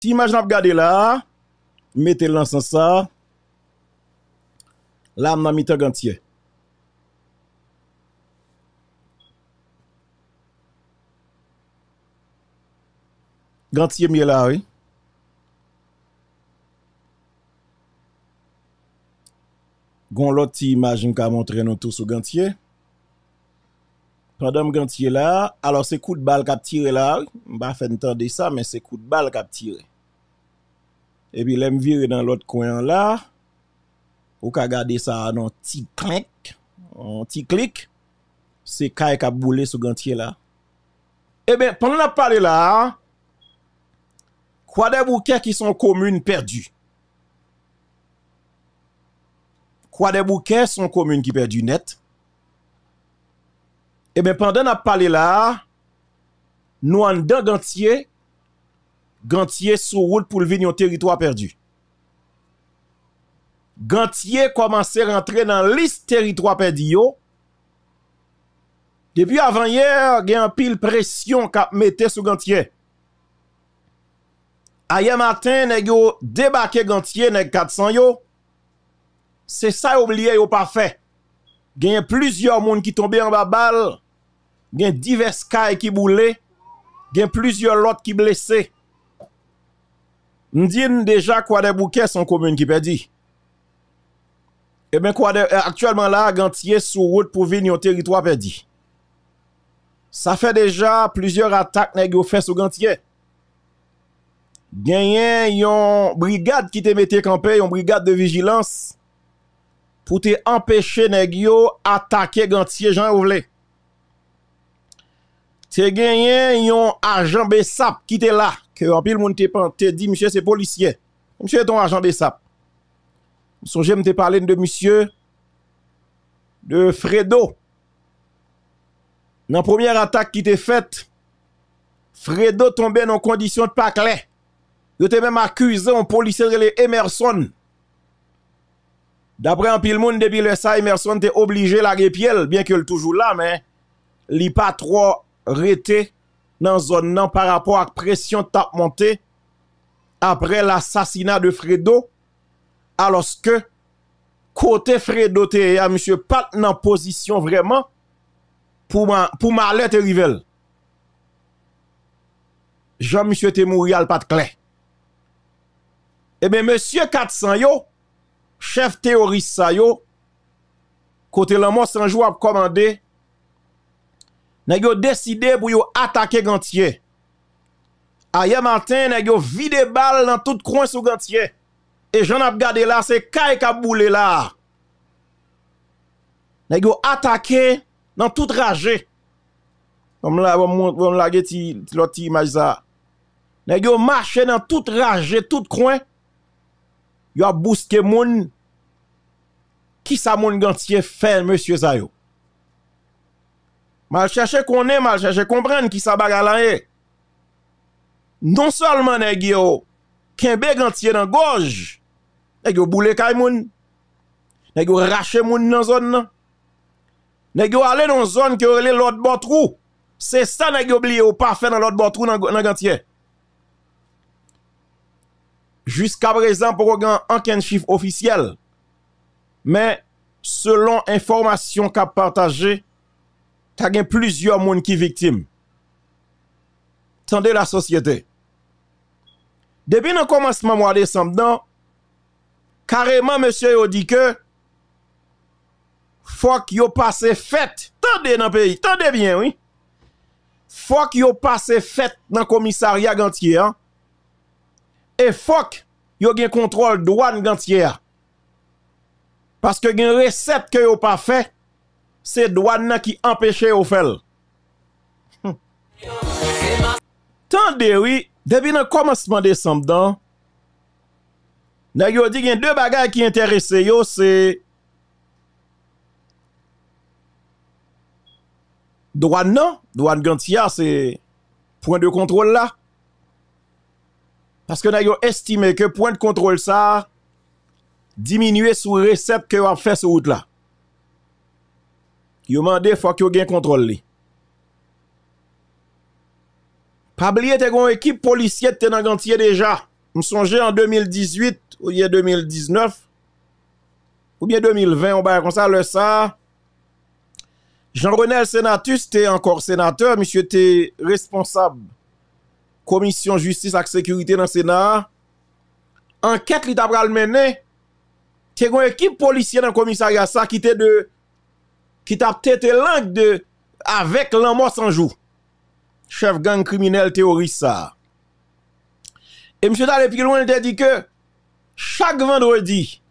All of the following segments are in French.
Ti imajin ap gade la, mette lansan sa, la mnamita gantye. Gantye miye la we. Gon lot ti imajin ka montre nou tou sou gantye. Pradam gantye la, alo se kou d'bal kap tire la, ba fè n'tande sa, men se kou d'bal kap tire. epi lem vire dan lot kwen la, ou ka gade sa anon ti klik, anon ti klik, se ka e ka boule sou gantye la. Eben, pandan ap pale la, kwa de bouke ki son komoun perdi? Kwa de bouke son komoun ki perdi net? Eben, pandan ap pale la, nou an dan gantye, Gantier sous route pour venir au territoire perdu. Gantier commence à rentrer dans liste territoire perdu Depuis avant hier, il y a un pile pression qui mettait sur Gantier. Hier matin, nèg yo débarqué Gantier dans 400 yo. C'est ça oublié yo pas fait. Il y a plusieurs monde qui tombent en bas balle. diverses divers cas qui y Gagne plusieurs lot qui blessés. Ndiye n deja kwa de bouke son komoun ki perdi. Emen eh kwa de, eh, aktuelman la, Gantye sou route pou vin yon teritwa perdi. Sa fe deja plizyor atak negyo fes ou Gantye. Ganyen yon brigade ki te mete kampe, yon brigade de vigilans, pou te empeshe negyo atake Gantye jan ou vle. Te ganyen yon ajan besap ki te la. que en pile monde te dit monsieur c'est policier. Monsieur ton agent de SAP. Songe me parlé de monsieur de Fredo. Dans la première attaque qui t'est faite, Fredo tombé dans condition de pas clair. Il même accusé en policier les Emerson. D'après un pile monde depuis le ça Emerson était obligé la pied bien que toujours là mais il pas trop arrêté dans zone par rapport à pression tap montée après l'assassinat de Fredo alors que côté Fredo te a monsieur pas en position vraiment pour ma, pour malheur rivel Jean monsieur te mouri pas clair Eh bien monsieur 400 chef théoriste côté la sans jouer à commandé Na yo décidé pour yo attaquer Gantier. un matin, na yo vidé balle dans tout coin sous Gantier. Et j'en ai regardé là, c'est Kay qui là. Ils yo attaqué dans tout rage. Comme là, on la ti l'autre image ça. Na yo marché dans tout rage, tout coin. Yo a bousqué moun. Qui sa moun Gantier fait monsieur Zayo? Mal chercher qu'on est, mal chercher comprendre qui ça bagarre Non seulement nèg yo kembe gantier dans gorge. Nèg yo boule kay moun. a e yo rache moun dans zone nan. Nèg e yo aller dans zone qui relé l'autre bord trou. C'est ça nèg yo oublié ou pas fait dans l'autre bord trou dans gantier. Jusqu'à présent pour a aucun chiffre officiel. Mais selon information qu'a partagé t'as gagné plusieurs monde qui victimes. Tendez la société. Depuis le commencement mois décembre, carrément, monsieur, il dit que, faut yo passe fête. Tendez dans le pays, tendez bien, oui. Faut yo passe fête dans le commissariat gantier, hein? Et faut yo un contrôle douane gantier. Parce que une recette que yo pas fait, c'est douane qui empêchait au fait. Hum. de oui, depuis le commencement décembre, nous dit y a deux bagages qui intéressent yo, c'est douane douane Gantia, c'est point de contrôle là. Parce que nous estimé que point de contrôle ça diminuer sous recette que on fait sur route là. Yo mande fwa ki yo gen kontrol li. Pabliye te gwen ekip polisye te nan gantiye deja. Msonje an 2018 ou ye 2019 ou bien 2020, on bay kon sa le sa. Jean-René Senatus te ankor senateur, misye te responsable Komisyon Justis ak Sekurite nan Sena. Anket li tabral menen te gwen ekip polisye nan Komisyon Justis ak Sekurite nan Sena. qui t'a têté langue de avec l'amour sans jour. Chef gang criminel théoriste ça. Et monsieur d'aller plus loin, il t'a dit que chaque vendredi,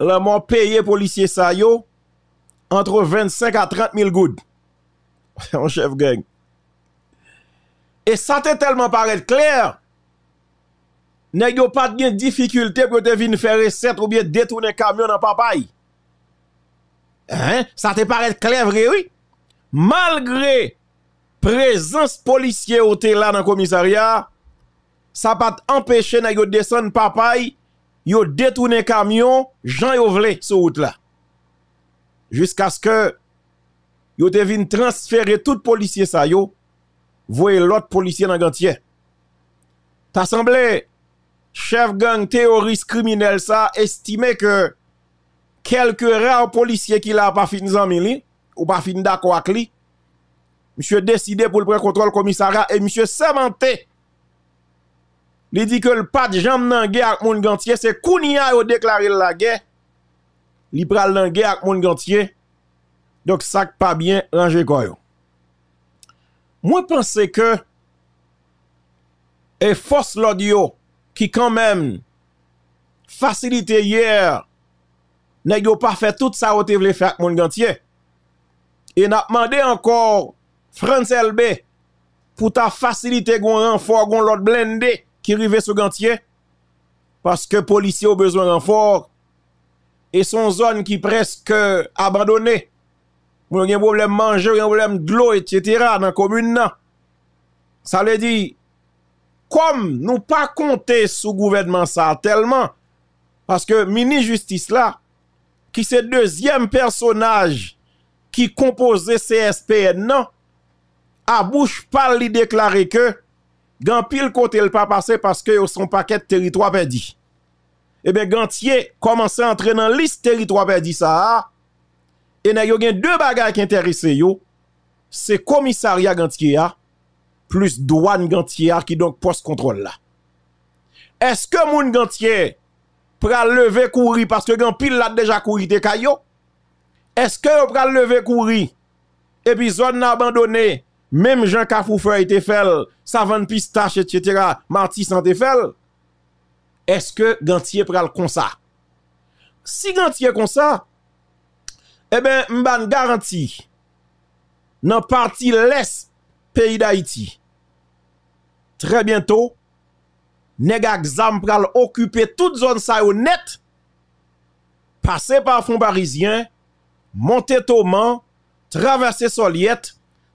l'amour payé policier ça yo, entre 25 à 30 000 gouttes. Mon chef gang. Et ça te tellement paraît clair. N'ayez pas de difficulté pour te venir faire recette ou bien détourner camion dans papaye. Hein? Ça te paraît clair, vrai, oui? Malgré présence policière au thé là dans le commissariat, ça pas empêcher de descendre papaye, yo détourner camion, Jean yo sur route là. Jusqu'à ce que yo te transférer tout policier ça yo, voyez l'autre policier dans gantier. T'as semblé chef gang théoriste criminel ça estimé que quelques rares policiers qui l'a pas fini mili, ou pas fini d'accord avec lui. Monsieur décidé pour le prendre contrôle commissariat et monsieur sémenté. Il dit que le pas de jambe dans guerre avec mon gantier, c'est Kounia qui déclaré la guerre. Il le la guerre avec mon gantier. Donc ça pas bien rangé quoi. Moi pense que et force l'audio qui quand même facilité hier nèg pas fait tout ça ou te vle faire mon gantier. Et n'a demandé encore France LB pour ta facilité gon renfort gon l'autre blende qui rive sur gantier parce que policiers ont besoin d'un renfort et son zone qui presque abandonnée. Moun gen problème manger, gen problème d'eau etc. dans la commune Ça veut dire comme nous pas compter sous gouvernement ça tellement parce que mini justice là qui c'est deuxième personnage qui composait CSPN, non, à bouche pas li déclarait que, gampil pile côté pas passé parce que son paquet de territoire perdu. Eh bien, Gantier commençait à entrer dans liste territoire perdu ça. Ah. Et il y a deux bagages qui intéressent yo. C'est commissariat Gantier ah, plus douane Gantier ah, qui donc poste contrôle là. Est-ce que moun Gantier pral leve kouri, paske gen pil lade deja kouri te kayo, eske pral leve kouri, epi zon nan abandone, mem jen kafou fwey te fel, savan pistache, etc., manti san te fel, eske gantye pral konsa? Si gantye konsa, e ben mban garanti, nan parti les peyi da iti. Tre biento, Negak zan pral okupe tout zon sa yo net. Pase par fon parizien, monte toman, travese sol yet,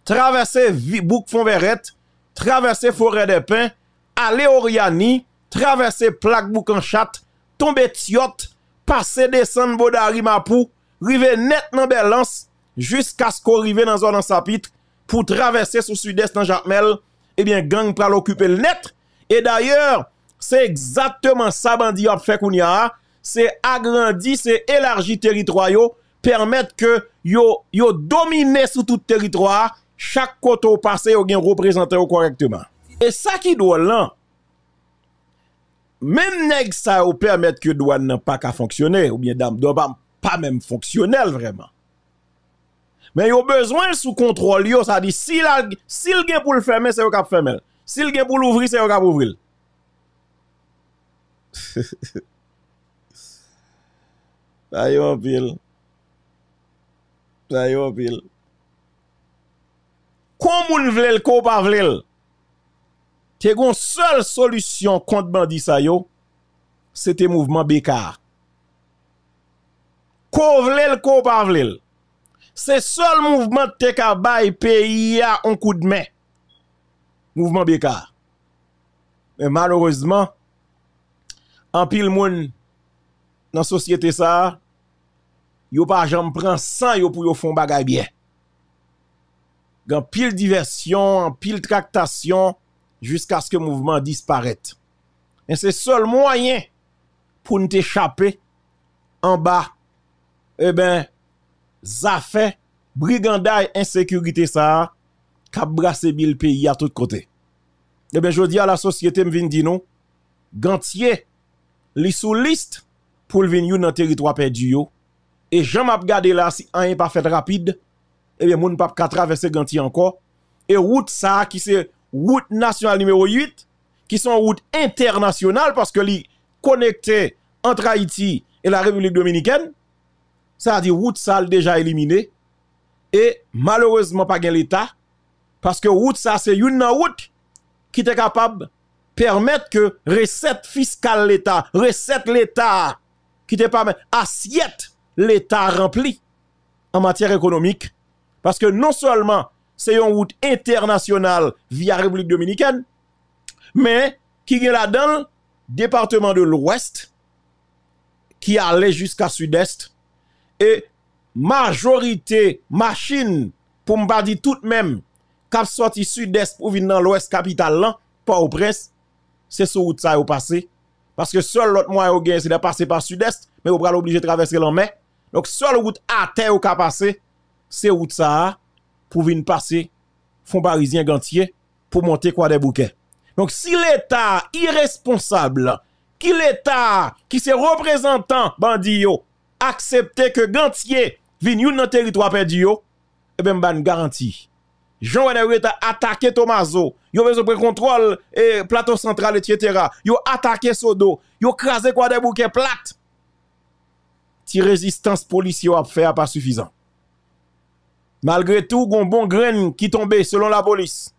travese bouk fon veret, travese fore de pen, ale oriani, travese plak bouk an chat, tombe tsyot, pase desen bodari mapou, rive net nan belans, jiska sko rive nan zon an sapit, pou travese sou sud-est nan jatmel, ebyen eh gang pral okupe net, Et d'ailleurs, c'est exactement ça bandi a fait c'est agrandi, c'est élargi territoire permettre que yo yo sur tout territoire, chaque côté au passé yo gen représenté correctement. Et ça qui doit là même si ça ou permettre que ne n'a pas qu'à fonctionner ou bien dame pas pas même fonctionnel vraiment. Mais yo besoin sous contrôle yo, ça dit si la si le pour le fermer, c'est yo cap fermer. S'il si gen pour l'ouvrir, c'est yon qui ouvrir. Ça y pile. Ça y pile. Comment vle le ko pa vle le? Te gon seule solution contre bandit ça yo, c'était mouvement Bekar. Ko vle le ko pa vle le. C'est seul mouvement te ka bay pays a un coup de main mouvement BK. Mais malheureusement, en pile moun dans société ça, yo pas prend sans pour yo font bagay bien. Gan pile diversion, en pile tractation jusqu'à ce que le mouvement disparaisse. Et c'est seul moyen pour nous échapper en bas eh ben fait brigandage, insécurité ça kap brase bil pays à tout kote. Eh bien, je la société, la société di nou, gantye li sou liste, pou pour venir dans nan territoire perdu, yo, et j'en map là, si un n'est pa fait rapide, eh bien, moun pap ka traverser Gantier encore. Et route sa qui se route Nationale numéro 8, qui sont route internationale, parce que li connecté entre Haïti et la République dominicaine. Ça a dit route salle déjà éliminée, et malheureusement, pas gen l'État, parce que route, ça, c'est une route qui est capable de permettre que recette fiscale l'État, recette l'État, qui te permet assiette l'État rempli en matière économique. Parce que non seulement c'est une route internationale via République dominicaine, mais qui est là-dedans, département de l'Ouest, qui allait jusqu'à Sud-Est, et majorité machine, pour tout de même, soit sorti sud-est pour venir dans l'ouest capital, pas au presse, c'est ce route ça au passé. Parce que seul l'autre moyen gain, c'est de passer par sud-est, mais on va obligé de traverser l'en donc Donc seule route à terre au cap passer, c'est route ça pour venir passer fond parisien gantier pour monter quoi des bouquets. Donc si l'état irresponsable, qui l'état qui se représentant bandit accepter que gantier vienne dans territoire perdu, eh ben, ben garantie Jean Wenner a attaqué Tomazo. Yo besoin de contrôle et plateau central, etc. Yo attaqué Sodo. Yo crasé quoi des bouquets plates. Ti résistance policière a fait pas suffisant. Malgré tout, gon bon grain qui tombait selon la police.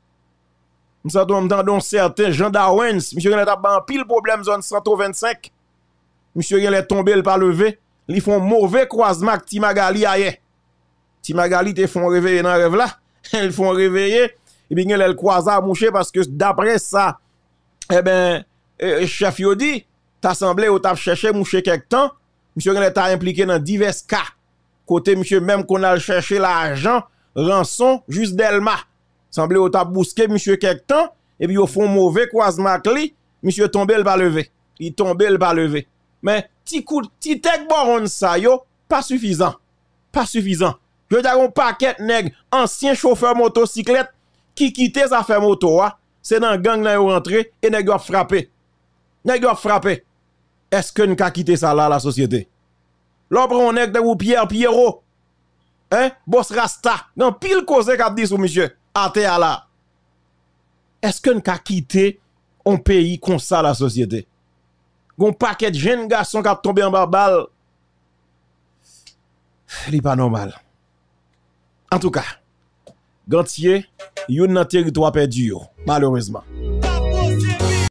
Monsieur avons entendu certains Jean Darwens, monsieur René a un pile problème zone 125. Monsieur René est tombé, il pas levé. Ils font mauvais croisement avec Timagali Ti Timagali te font réveiller dans rêve là. Elle font réveiller. Et bien elle croisent à moucher parce que d'après ça, eh ben, euh, chef Yodi, t'as semblé ou t'as cherché moucher quelque temps. Monsieur est impliqué dans divers cas. Côté monsieur, même qu'on a cherché l'argent, rançon, juste Delma. Semblé ou t'as bousqué monsieur quelque temps. Et puis, au fond, mauvais croisement clé, monsieur tombé, le va levé. Il tombé, le va levé. Mais, petit coup, petit on ça, yo, pas suffisant. Pas suffisant yo ta un paquet nèg ancien chauffeur motocyclette qui quittait sa faire moto ah. c'est dans gang là yo rentré et nèg yo frappé nèg yo frappé est-ce que a quitté quitter ça là la société l'opre on nèg de ou Pierre Pierrot hein boss Rasta dans pile cause qu'a dit monsieur à là est-ce que nous quitté quitter un pays comme ça la société Un paquet de jeunes garçons qui tombé en bas balle. n'est pas normal. En tout cas, Gantier, a nan territoire perdu, malheureusement.